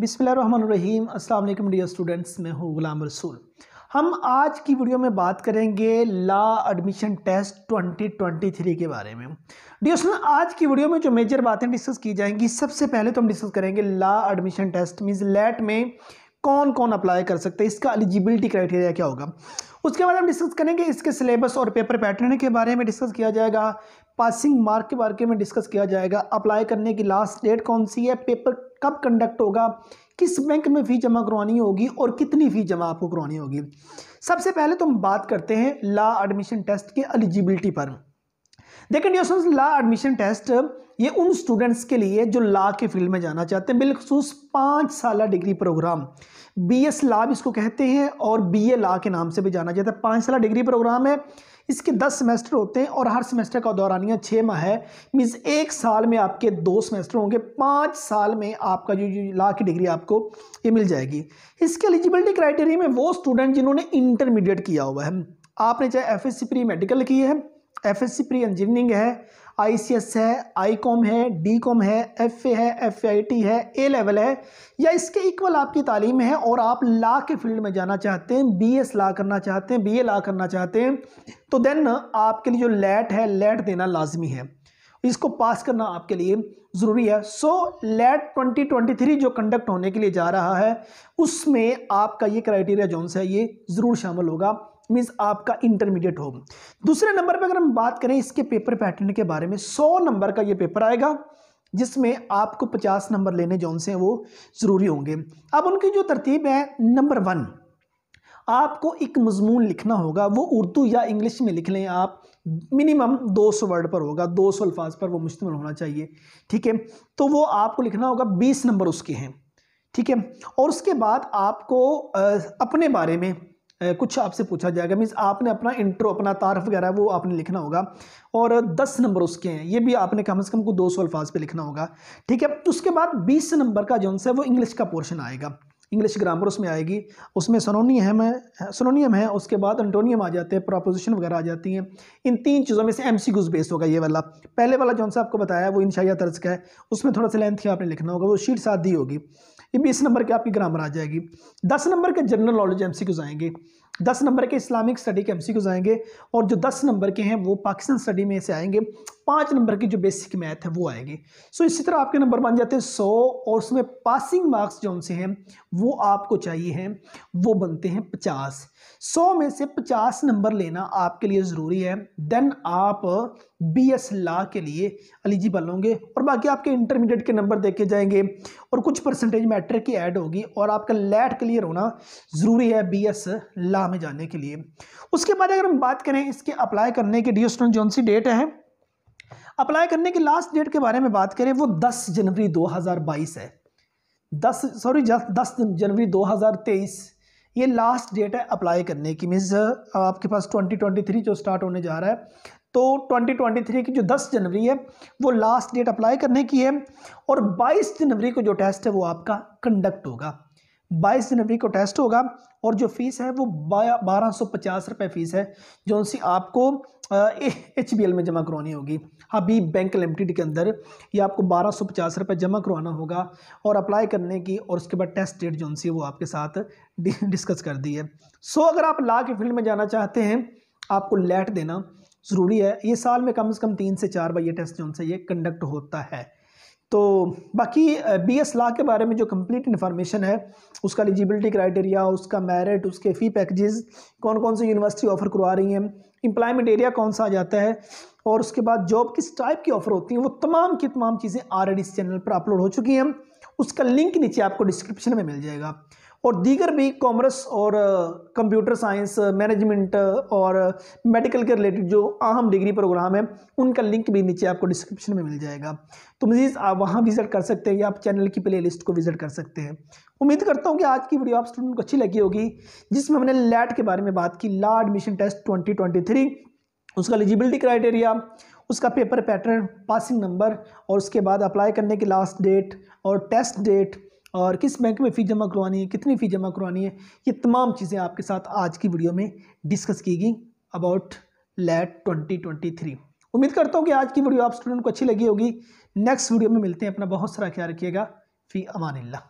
बिसमीम अल्लाम dear students मैं हूँ ग़ुलाम रसूल हम आज की वीडियो में बात करेंगे ला एडमिशन टेस्ट 2023 के बारे में डियर स्टूडेंट आज की वीडियो में जो मेजर बातें डिस्कस की जाएंगी सबसे पहले तो हम डिस्कस करेंगे law admission test means LAT में कौन कौन अप्लाई कर सकते हैं इसका एलिजिबिलिटी क्राइटेरिया क्या होगा उसके बाद हम डिस्कस करेंगे इसके सिलेबस और पेपर पैटर्न के बारे में डिस्कस किया जाएगा पासिंग मार्क के बारे में डिस्कस किया जाएगा अप्लाई करने की लास्ट डेट कौन सी है पेपर कब कंडक्ट होगा किस बैंक में फ़ी जमा करवानी होगी और कितनी फ़ी जमा आपको करवानी होगी सबसे पहले तो हम बात करते हैं ला एडमिशन टेस्ट के एलिजिबिलिटी पर देखें डियर ला एडमिशन टेस्ट ये उन स्टूडेंट्स के लिए जो ला के फील्ड में जाना चाहते हैं बिलखसूस पाँच साल degree program B S law भी इसको कहते हैं और बी ए ला के नाम से भी जाना जाता है पाँच साल डिग्री प्रोग्राम है इसके दस सेमेस्टर होते हैं और हर सेमेस्टर का दौरानिया छः माह है मीन्स एक साल में आपके दो सेमेस्टर होंगे पाँच साल में आपका जो लाख की डिग्री आपको ये मिल जाएगी इसके एलिजिबिलिटी क्राइटेरिया में वो स्टूडेंट जिन्होंने इंटरमीडिएट किया हुआ है आपने चाहे F S C pre medical की है F S C pre engineering है आई सी एस है आई कॉम है डी कॉम है एफ ए है एफ आई टी है ए लेवल है या इसके इक्वल आपकी तालीम है और आप ला के फील्ड में जाना चाहते हैं बी एस ला करना चाहते हैं बी ए ला करना चाहते हैं तो देन आपके लिए जो लेट है लेट देना लाजमी है इसको पास करना आपके लिए ज़रूरी है सो लेट 2023 जो कंडक्ट होने के लिए जा रहा है उसमें आपका ये क्राइटेरिया जोन्स है ये ज़रूर शामिल होगा मीन्स आपका इंटरमीडिएट हो दूसरे नंबर पर अगर हम बात करें इसके पेपर पैटर्न के बारे में सौ नंबर का ये पेपर आएगा जिसमें आपको पचास नंबर लेने जौन से वो ज़रूरी होंगे अब उनकी जो तरतीब है नंबर वन आपको एक मजमून लिखना होगा वो उर्दू या इंग्लिश में लिख लें आप मिनिमम 200 वर्ड पर होगा 200 सौ अल्फाज पर वो मुश्तमल होना चाहिए ठीक है तो वो आपको लिखना होगा 20 नंबर उसके हैं ठीक है और उसके बाद आपको अपने बारे में कुछ आपसे पूछा जाएगा मीन्स आपने अपना इंट्रो अपना तारफ वगैरह वो आपने लिखना होगा और दस नंबर उसके हैं ये भी आपने कम से कम को दो सौ अल्फाज पर लिखना होगा ठीक है उसके बाद बीस नंबर का जो है वो इंग्लिश का पोर्शन आएगा इंग्लिश ग्रामर उसमें आएगी उसमें सोनोनियम है सोनोनियम है उसके बाद एंटोनियम आ जाते हैं प्रोपोजिशन वगैरह आ जाती हैं इन तीन चीज़ों में से एम सी गुजबेस होगा ये वाला पहले वाला जो सा आपको बताया वो इनशाया तर्ज का है उसमें थोड़ा सा लेंथ ही आपने लिखना होगा वो शीट साथ दी होगी ये बीस नंबर की आपकी ग्रामर आ जाएगी दस नंबर के जनरल नॉलेज एम आएंगे दस नंबर के इस्लामिक स्टडी के एम आएंगे और जो दस नंबर के हैं वो पाकिस्तान स्टडी में से आएंगे पाँच नंबर की जो बेसिक मैथ है वो आएगी सो इसी तरह आपके नंबर बन जाते हैं सौ और उसमें पासिंग मार्क्स जो उनसे हैं वो आपको चाहिए हैं वो बनते हैं पचास सौ में से पचास नंबर लेना आपके लिए ज़रूरी है देन आप बी एस ला के लिए एलिजिबल होंगे और बाकी आपके इंटरमीडिएट के नंबर देखे जाएंगे और कुछ परसेंटेज मैट्रिक की ऐड होगी और आपका लेट क्लियर होना ज़रूरी है बी एस ला में जाने के लिए उसके बाद अगर हम बात करें इसके अप्लाई करने के डी स्टूडेंट जो सी डेट है अप्लाई करने की लास्ट डेट के बारे में बात करें वो 10 जनवरी 2022 है 10 सॉरी 10 जनवरी 2023 ये लास्ट डेट है अप्लाई करने की मीन्स आपके पास 2023 जो स्टार्ट होने जा रहा है तो 2023 की जो 10 जनवरी है वो लास्ट डेट अप्लाई करने की है और 22 जनवरी को जो टेस्ट है वो आपका कंडक्ट होगा बाईस जनवरी को टेस्ट होगा और जो फ़ीस है वो बारह सौ पचास रुपये फ़ीस है जो सी आपको एच बी एल में जमा करवानी होगी हबीब बैंक लिमिटेड के अंदर ये आपको बारह सौ पचास रुपये जमा करवाना होगा और अप्लाई करने की और उसके बाद टेस्ट डेट जो सी वो आपके साथ डिस्कस कर दी है सो अगर आप ला के फील्ड में जाना चाहते हैं आपको लेट देना ज़रूरी है ये साल में कम से कम तीन से चार बार ये टेस्ट जो उनसे ये कंडक्ट होता है तो बाकी बी एस लॉ के बारे में जो कंप्लीट इन्फॉर्मेशन है उसका एलिजिबिलिटी क्राइटेरिया उसका मेरिट उसके फ़ी पैकेजेस कौन कौन सी यूनिवर्सिटी ऑफ़र करवा रही हैं एम्प्लॉयमेंट एरिया कौन सा आ जाता है और उसके बाद जॉब किस टाइप की ऑफ़र होती हैं वो तमाम की तमाम चीज़ें आलरेडी इस चैनल पर अपलोड हो चुकी हैं उसका लिंक नीचे आपको डिस्क्रिप्शन में मिल जाएगा और दीगर भी कॉमर्स और कंप्यूटर साइंस मैनेजमेंट और मेडिकल के रिलेटेड जो अहम डिग्री प्रोग्राम है उनका लिंक भी नीचे आपको डिस्क्रिप्शन में मिल जाएगा तो मजीज़ आप वहाँ विज़िट कर सकते हैं या आप चैनल की प्ले लिस्ट को विज़िट कर सकते हैं उम्मीद करता हूँ कि आज की वीडियो आप स्टूडेंट को अच्छी लगी होगी जिसमें हमने लैट के बारे में बात की ला एडमिशन टेस्ट ट्वेंटी उसका एलिजिबिलिटी क्राइटेरिया उसका पेपर पैटर्न पासिंग नंबर और उसके बाद अप्लाई करने की लास्ट डेट और टेस्ट डेट और किस बैंक में फ़ी जमा करवानी है कितनी फ़ी जमा करवानी है ये तमाम चीज़ें आपके साथ आज की वीडियो में डिस्कस की गई about LAT twenty twenty three उम्मीद करता हूँ कि आज की वीडियो आप स्टूडेंट को अच्छी लगी होगी नेक्स्ट वीडियो में मिलते हैं अपना बहुत सारा ख्याल रखिएगा फ़ी अमान